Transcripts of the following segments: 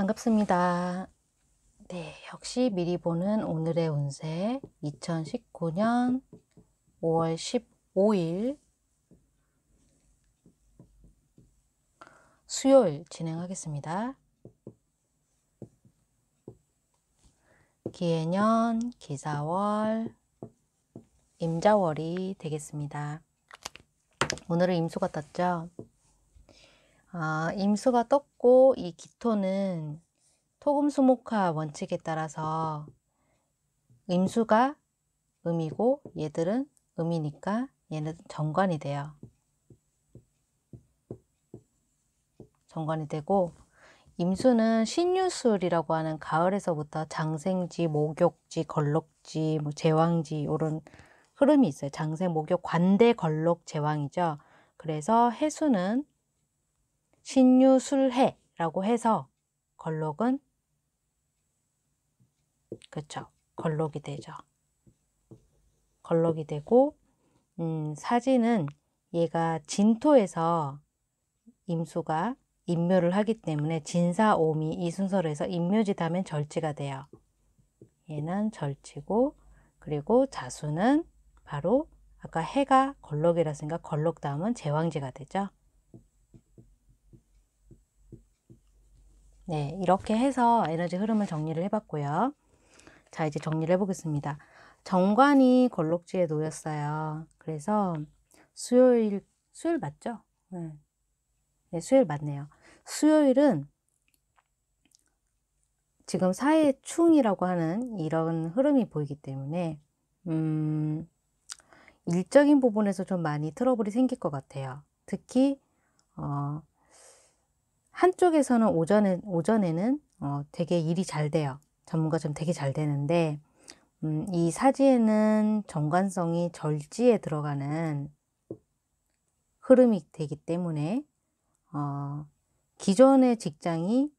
반갑습니다. 네, 역시 미리 보는 오늘의 운세 2019년 5월 15일 수요일 진행하겠습니다. 기해년, 기사월, 임자월이 되겠습니다. 오늘은 임수가 떴죠? 아, 임수가 떴고 이 기토는 토금수목화 원칙에 따라서 임수가 음이고 얘들은 음이니까 얘는 정관이 돼요. 정관이 되고 임수는 신유술이라고 하는 가을에서부터 장생지, 목욕지, 걸록지, 뭐 제왕지 이런 흐름이 있어요. 장생, 목욕, 관대, 걸록, 제왕이죠. 그래서 해수는 신유술해라고 해서 걸록은 그쵸 걸록이 되죠. 걸록이 되고 음, 사진은 얘가 진토에서 임수가 임묘를 하기 때문에 진사오미 이 순서로 해서 임묘지다면 절지가 돼요. 얘는 절지고 그리고 자수는 바로 아까 해가 걸록이라서니 걸록 다음은 제왕지가 되죠. 네, 이렇게 해서 에너지 흐름을 정리를 해봤고요. 자, 이제 정리를 해보겠습니다. 정관이 걸록지에 놓였어요. 그래서 수요일, 수요일 맞죠? 네, 네 수요일 맞네요. 수요일은 지금 사회충이라고 하는 이런 흐름이 보이기 때문에 음, 일적인 부분에서 좀 많이 트러블이 생길 것 같아요. 특히 어, 한쪽에서는 오전에, 오전에는 어, 되게 일이 잘 돼요. 전문가처럼 되게 잘 되는데, 음, 이 사지에는 정관성이 절지에 들어가는 흐름이 되기 때문에, 어, 기존의 직장이,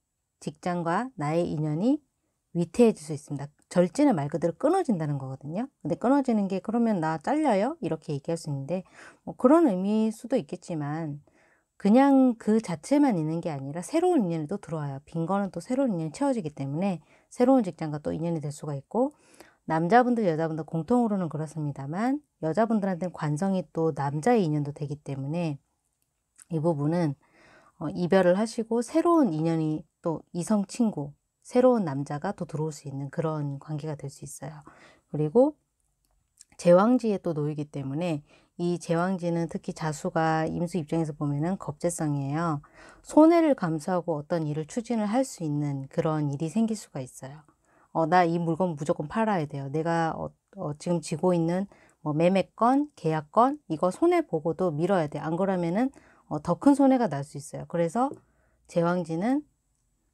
직장과 나의 인연이 위태해질 수 있습니다. 절지는 말 그대로 끊어진다는 거거든요. 근데 끊어지는 게 그러면 나 잘려요? 이렇게 얘기할 수 있는데, 뭐 그런 의미일 수도 있겠지만, 그냥 그 자체만 있는 게 아니라 새로운 인연이 또 들어와요. 빈 거는 또 새로운 인연이 채워지기 때문에 새로운 직장과 또 인연이 될 수가 있고 남자분들 여자분들 공통으로는 그렇습니다만 여자분들한테는 관성이 또 남자의 인연도 되기 때문에 이 부분은 어, 이별을 하시고 새로운 인연이 또 이성 친구 새로운 남자가 또 들어올 수 있는 그런 관계가 될 수 있어요. 그리고 제왕지에 또 놓이기 때문에 이 제왕지는 특히 자수가 임수 입장에서 보면은 겁재성이에요. 손해를 감수하고 어떤 일을 추진을 할 수 있는 그런 일이 생길 수가 있어요. 어, 나 이 물건 무조건 팔아야 돼요. 내가 어, 어, 지금 지고 있는 뭐 매매권, 계약권 이거 손해 보고도 밀어야 돼. 요안 그러면은 어, 더큰 손해가 날 수 있어요. 그래서 제왕지는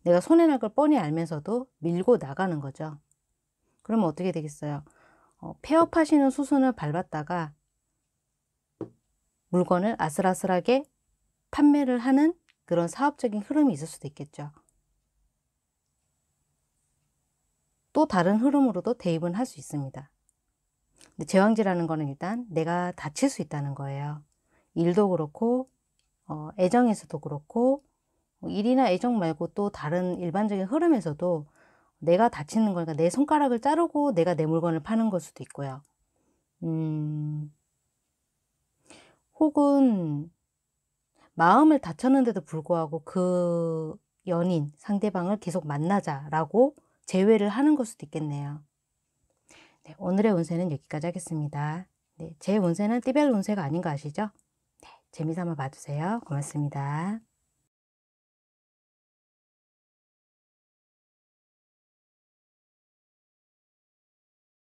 내가 손해 날 걸 뻔히 알면서도 밀고 나가는 거죠. 그러면 어떻게 되겠어요? 어, 폐업하시는 수순을 밟았다가 물건을 아슬아슬하게 판매를 하는 그런 사업적인 흐름이 있을 수도 있겠죠. 또 다른 흐름으로도 대입은 할 수 있습니다. 근데 제왕지라는 거는 일단 내가 다칠 수 있다는 거예요. 일도 그렇고 어, 애정에서도 그렇고 뭐 일이나 애정 말고 또 다른 일반적인 흐름에서도 내가 다치는 거니까 내 손가락을 자르고 내가 내 물건을 파는 걸 수도 있고요. 음, 혹은 마음을 다쳤는데도 불구하고 그 연인, 상대방을 계속 만나자라고 제외를 하는 걸 수도 있겠네요. 네, 오늘의 운세는 여기까지 하겠습니다. 네, 제 운세는 띠별 운세가 아닌 거 아시죠? 네, 재미삼아 봐주세요. 고맙습니다.